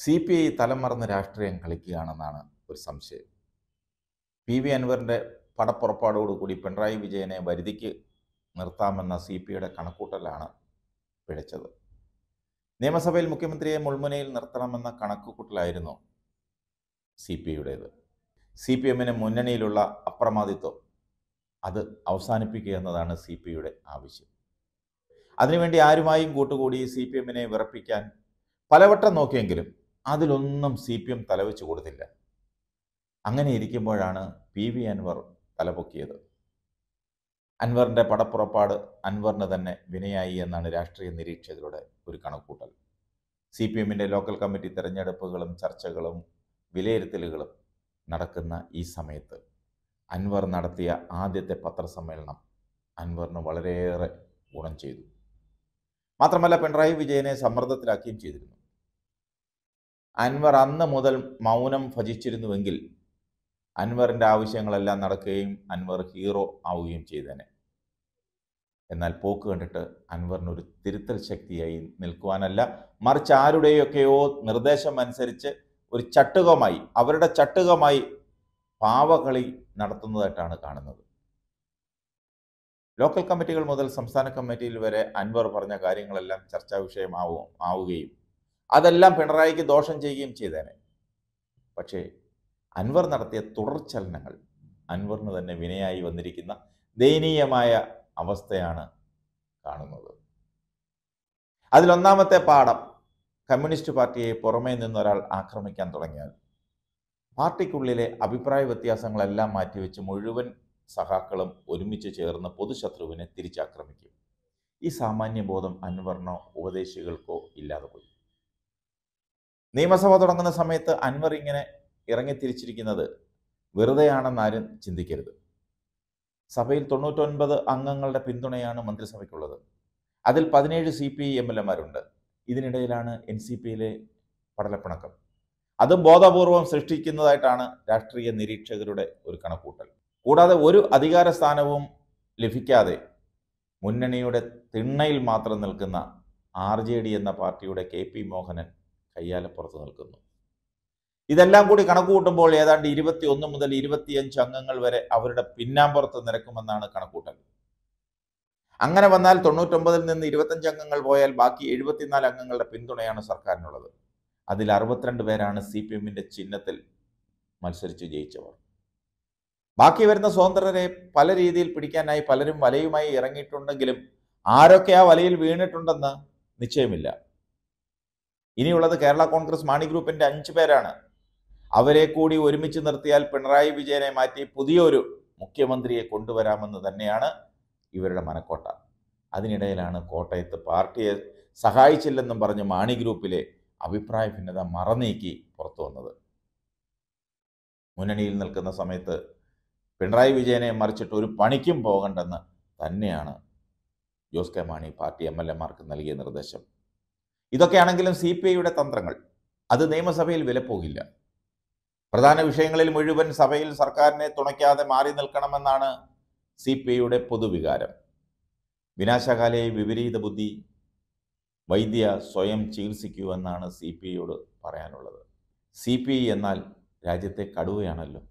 C P I തലം മറന്ന് രാഷ്ട്രീയം കളിക്കുകയാണെന്നാണ് ഒരു സംശയം പി വി അൻവറിൻ്റെ പടപ്പുറപ്പാടോടുകൂടി പിണറായി വിജയനെ വരുതിക്ക് നിർത്താമെന്ന സി പി ഐയുടെ കണക്കൂട്ടലാണ് പിഴച്ചത് നിയമസഭയിൽ മുഖ്യമന്ത്രിയെ മുൾമുനയിൽ നിർത്തണമെന്ന കണക്കുകൂട്ടലായിരുന്നു സി പി ഐയുടേത് സി പി എമ്മിന് മുന്നണിയിലുള്ള അപ്രമാദിത്വം അത് അവസാനിപ്പിക്കുക എന്നതാണ് സി പി ഐയുടെ ആവശ്യം അതിനുവേണ്ടി ആരുമായും കൂട്ടുകൂടി സി പി എമ്മിനെ വിറപ്പിക്കാൻ പലവട്ടം നോക്കിയെങ്കിലും അതിലൊന്നും സി പി എം തലവെച്ച് കൊടുത്തില്ല അങ്ങനെ ഇരിക്കുമ്പോഴാണ് പി വി അൻവർ തലപൊക്കിയത് അൻവറിൻ്റെ പടപ്പുറപ്പാട് അൻവറിന് തന്നെ വിനയായി എന്നാണ് രാഷ്ട്രീയ നിരീക്ഷകരുടെ ഒരു കണക്കൂട്ടൽ സി പി എമ്മിൻ്റെ ലോക്കൽ കമ്മിറ്റി തെരഞ്ഞെടുപ്പുകളും ചർച്ചകളും വിലയിരുത്തലുകളും നടക്കുന്ന ഈ സമയത്ത് അൻവർ നടത്തിയ ആദ്യത്തെ പത്രസമ്മേളനം അൻവറിന് വളരെയേറെ ഗുണം ചെയ്തു മാത്രമല്ല പിണറായി വിജയനെ സമ്മർദ്ദത്തിലാക്കുകയും ചെയ്തിരുന്നു അൻവർ അന്ന് മുതൽ മൗനം ഭജിച്ചിരുന്നുവെങ്കിൽ അൻവറിൻ്റെ ആവശ്യങ്ങളെല്ലാം നടക്കുകയും അൻവർ ഹീറോ ആവുകയും ചെയ്തേനെ എന്നാൽ പോക്ക് കണ്ടിട്ട് അൻവറിനൊരു തിരുത്തൽ ശക്തിയായി നിൽക്കുവാനല്ല മറിച്ച് ആരുടെയൊക്കെയോ നിർദ്ദേശം അനുസരിച്ച് ഒരു ചട്ടുകമായി അവരുടെ ചട്ടുകമായി പാവകളി നടത്തുന്നതായിട്ടാണ് കാണുന്നത് ലോക്കൽ കമ്മിറ്റികൾ മുതൽ സംസ്ഥാന കമ്മിറ്റിയിൽ വരെ അൻവർ പറഞ്ഞ കാര്യങ്ങളെല്ലാം ചർച്ചാ വിഷയമാവും ആവുകയും അതെല്ലാം പിണറായിക്ക് ദോഷം ചെയ്യുകയും ചെയ്തേനെ പക്ഷേ അൻവർ നടത്തിയ തുടർചലനങ്ങൾ അൻവറിന് തന്നെ വിനയായി വന്നിരിക്കുന്ന ദയനീയമായ അവസ്ഥയാണ് കാണുന്നത് അതിലൊന്നാമത്തെ പാഠം കമ്മ്യൂണിസ്റ്റ് പാർട്ടിയെ പുറമേ നിന്നൊരാൾ ആക്രമിക്കാൻ തുടങ്ങിയാൽ പാർട്ടിക്കുള്ളിലെ അഭിപ്രായ വ്യത്യാസങ്ങളെല്ലാം മാറ്റിവെച്ച് മുഴുവൻ സഹാക്കളും ഒരുമിച്ച് ചേർന്ന് പൊതുശത്രുവിനെ തിരിച്ചാക്രമിക്കും ഈ സാമാന്യബോധം അൻവറിനോ ഉപദേശികൾക്കോ ഇല്ലാതെ പോയി നിയമസഭ തുടങ്ങുന്ന സമയത്ത് അൻവർ ഇങ്ങനെ ഇറങ്ങിത്തിരിച്ചിരിക്കുന്നത് വെറുതെയാണെന്നാരും ചിന്തിക്കരുത് സഭയിൽ തൊണ്ണൂറ്റൊൻപത് അംഗങ്ങളുടെ പിന്തുണയാണ് മന്ത്രിസഭയ്ക്കുള്ളത് അതിൽ പതിനേഴ് സി പി എം എൽ എമാരുണ്ട് ഇതിനിടയിലാണ് എൻ സി പിയിലെ പടലപ്പിണക്കം അതും ബോധപൂർവം സൃഷ്ടിക്കുന്നതായിട്ടാണ് രാഷ്ട്രീയ നിരീക്ഷകരുടെ ഒരു കണക്കൂട്ടൽ കൂടാതെ ഒരു അധികാര സ്ഥാനവും ലഭിക്കാതെ മുന്നണിയുടെ തിണ്ണയിൽ മാത്രം നിൽക്കുന്ന ആർ എന്ന പാർട്ടിയുടെ കെ മോഹനൻ കയ്യാലപ്പുറത്ത് നിൽക്കുന്നു ഇതെല്ലാം കൂടി കണക്കുകൂട്ടുമ്പോൾ ഏതാണ്ട് ഇരുപത്തി ഒന്ന് മുതൽ ഇരുപത്തിയഞ്ച് അംഗങ്ങൾ വരെ അവരുടെ പിന്നാമ്പുറത്ത് നിരക്കുമെന്നാണ് കണക്കൂട്ടൽ അങ്ങനെ വന്നാൽ തൊണ്ണൂറ്റൊമ്പതിൽ നിന്ന് ഇരുപത്തഞ്ച് അംഗങ്ങൾ പോയാൽ ബാക്കി എഴുപത്തിനാല് അംഗങ്ങളുടെ പിന്തുണയാണ് സർക്കാരിനുള്ളത് അതിൽ അറുപത്തിരണ്ട് പേരാണ് സി പി എമ്മിന്റെ ചിഹ്നത്തിൽ മത്സരിച്ച് ജയിച്ചവർ ബാക്കി വരുന്ന സ്വതന്ത്രരെ പല രീതിയിൽ പിടിക്കാനായി പലരും വലയുമായി ഇറങ്ങിയിട്ടുണ്ടെങ്കിലും ആരൊക്കെ ആ വലയിൽ വീണിട്ടുണ്ടെന്ന് നിശ്ചയമില്ല ഇനിയുള്ളത് കേരള കോൺഗ്രസ് മാണി ഗ്രൂപ്പിന്റെ അഞ്ച് പേരാണ് അവരെ കൂടി ഒരുമിച്ച് നിർത്തിയാൽ പിണറായി വിജയനെ മാറ്റി പുതിയൊരു മുഖ്യമന്ത്രിയെ കൊണ്ടുവരാമെന്ന് തന്നെയാണ് ഇവരുടെ മനക്കോട്ട അതിനിടയിലാണ് കോട്ടയത്ത് പാർട്ടിയെ സഹായിച്ചില്ലെന്നും പറഞ്ഞ് മാണി ഗ്രൂപ്പിലെ അഭിപ്രായ ഭിന്നത മറനീക്കി പുറത്തു വന്നത് മുന്നണിയിൽ നിൽക്കുന്ന സമയത്ത് പിണറായി വിജയനെ മറിച്ചിട്ട് ഒരു പണിക്കും പോകണ്ടെന്ന് തന്നെയാണ് Jose K Mani party M L എമാർക്ക് നൽകിയ നിർദ്ദേശം ഇതൊക്കെയാണെങ്കിലും സി പി ഐയുടെ തന്ത്രങ്ങൾ അത് നിയമസഭയിൽ വിലപ്പോകില്ല പ്രധാന വിഷയങ്ങളിൽ മുഴുവൻ സഭയിൽ സർക്കാരിനെ തുണയ്ക്കാതെ മാറി നിൽക്കണമെന്നാണ് സി പി ഐയുടെ പൊതുവികാരം വിനാശകാലയെ വിപരീത ബുദ്ധി വൈദ്യ സ്വയം ചികിത്സിക്കൂ എന്നാണ് സി പി ഐയോട് പറയാനുള്ളത് സി പി ഐ എന്നാൽ രാജ്യത്തെ കടുവയാണല്ലോ